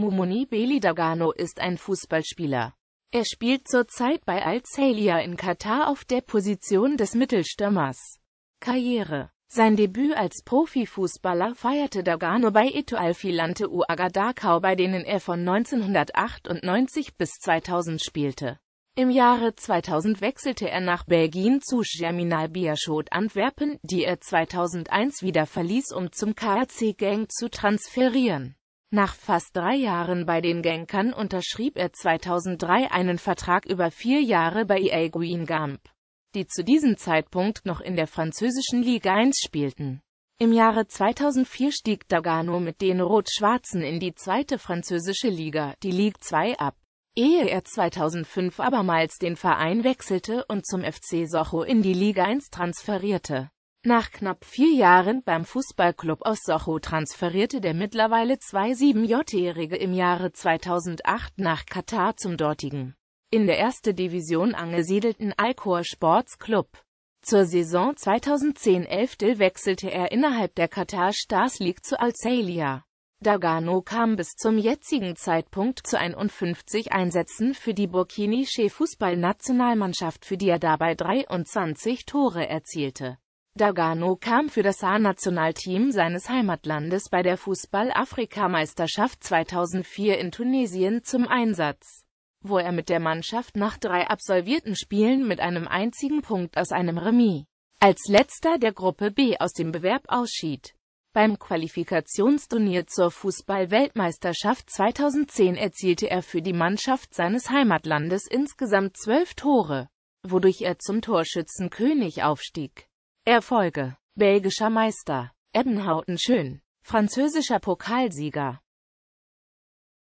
Mumuni Beli Dagano ist ein Fußballspieler. Er spielt zurzeit bei Al Salia in Katar auf der Position des Mittelstürmers. Karriere Sein Debüt als Profifußballer feierte Dagano bei Etoile Filante Uaga Dakau, bei denen er von 1998 bis 2000 spielte. Im Jahre 2000 wechselte er nach Belgien zu Germinal Beerschot Antwerpen, die er 2001 wieder verließ, um zum KRC Gang zu transferieren. Nach fast drei Jahren bei den Genkern unterschrieb er 2003 einen Vertrag über vier Jahre bei EA Green Guingamp, die zu diesem Zeitpunkt noch in der französischen Liga 1 spielten. Im Jahre 2004 stieg Dagano mit den Rot-Schwarzen in die zweite französische Liga, die Ligue 2, ab. Ehe er 2005 abermals den Verein wechselte und zum FC Socho in die Liga 1 transferierte. Nach knapp vier Jahren beim Fußballclub aus Socho transferierte der mittlerweile 2,7-Jährige im Jahre 2008 nach Katar zum dortigen, in der ersten Division angesiedelten Alcor Sports Club. Zur Saison 2010-11 wechselte er innerhalb der Katar Stars League zu al Dagano kam bis zum jetzigen Zeitpunkt zu 51 Einsätzen für die burkini burkinische Fußballnationalmannschaft, für die er dabei 23 Tore erzielte. Dagano kam für das A-Nationalteam seines Heimatlandes bei der Fußball-Afrikameisterschaft 2004 in Tunesien zum Einsatz, wo er mit der Mannschaft nach drei absolvierten Spielen mit einem einzigen Punkt aus einem Remis als letzter der Gruppe B aus dem Bewerb ausschied. Beim Qualifikationsturnier zur Fußball-Weltmeisterschaft 2010 erzielte er für die Mannschaft seines Heimatlandes insgesamt zwölf Tore, wodurch er zum Torschützenkönig aufstieg. Erfolge. Belgischer Meister. schön. Französischer Pokalsieger.